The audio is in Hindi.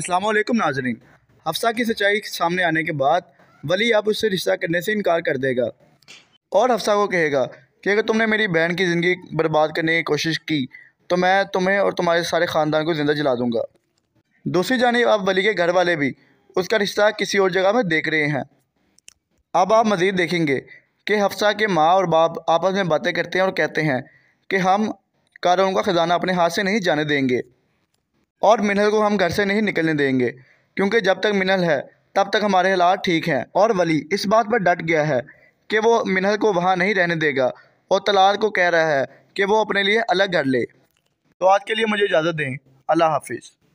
असलम नाजरीन हफ्सा की सच्चाई सामने आने के बाद वली आप उससे रिश्ता करने से इनकार कर देगा और हफ्सा को कहेगा कि अगर तुमने मेरी बहन की ज़िंदगी बर्बाद करने की कोशिश की तो मैं तुम्हें और तुम्हारे सारे ख़ानदान को ज़िंदा जला दूँगा दूसरी जानब आप वली के घर वाले भी उसका रिश्ता किसी और जगह में देख रहे हैं अब आप मज़ीद देखेंगे कि हफ्सा के माँ और बाप आपस में बातें करते हैं और कहते हैं कि हम कारों का ख़जाना अपने हाथ से नहीं जाने देंगे और मिनल को हम घर से नहीं निकलने देंगे क्योंकि जब तक मिनल है तब तक हमारे हालात ठीक हैं और वली इस बात पर डट गया है कि वो मिनल को वहाँ नहीं रहने देगा और तलाल को कह रहा है कि वो अपने लिए अलग घर ले तो आज के लिए मुझे इजाज़त दें अल्लाह हाफिज़